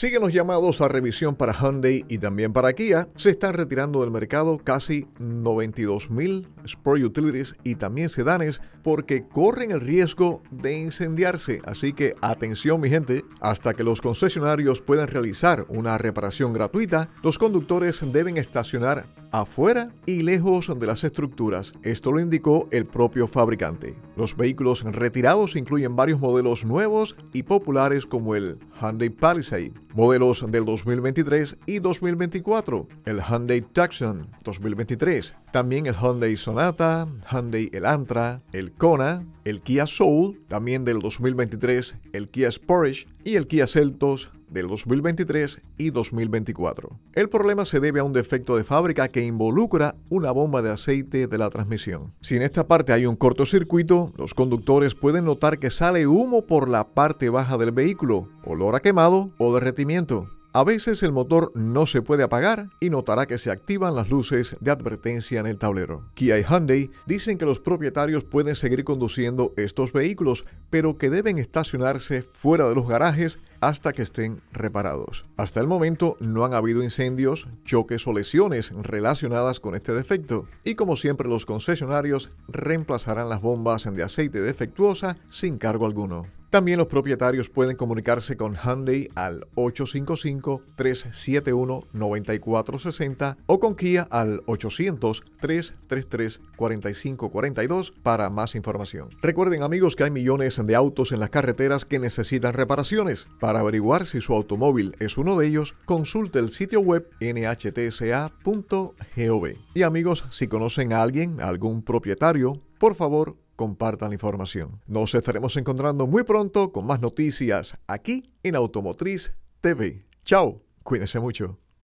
Siguen los llamados a revisión para Hyundai y también para Kia. Se están retirando del mercado casi 92.000 Sport Utilities y también sedanes porque corren el riesgo de incendiarse. Así que atención mi gente, hasta que los concesionarios puedan realizar una reparación gratuita, los conductores deben estacionar afuera y lejos de las estructuras. Esto lo indicó el propio fabricante. Los vehículos retirados incluyen varios modelos nuevos y populares como el Hyundai Palisade, modelos del 2023 y 2024, el Hyundai Tucson 2023, también el Hyundai Sonata, Hyundai Elantra, el Kona, el Kia Soul, también del 2023, el Kia Sportage y el Kia Celtos del 2023 y 2024. El problema se debe a un defecto de fábrica que involucra una bomba de aceite de la transmisión. Si en esta parte hay un cortocircuito, los conductores pueden notar que sale humo por la parte baja del vehículo, olor a quemado o derretimiento. A veces el motor no se puede apagar y notará que se activan las luces de advertencia en el tablero. Kia y Hyundai dicen que los propietarios pueden seguir conduciendo estos vehículos, pero que deben estacionarse fuera de los garajes hasta que estén reparados. Hasta el momento no han habido incendios, choques o lesiones relacionadas con este defecto, y como siempre los concesionarios reemplazarán las bombas de aceite defectuosa sin cargo alguno. También los propietarios pueden comunicarse con Hyundai al 855-371-9460 o con Kia al 800-333-4542 para más información. Recuerden amigos que hay millones de autos en las carreteras que necesitan reparaciones. Para averiguar si su automóvil es uno de ellos, consulte el sitio web nhtsa.gov. Y amigos, si conocen a alguien, algún propietario, por favor, compartan la información. Nos estaremos encontrando muy pronto con más noticias aquí en Automotriz TV. Chao, cuídense mucho.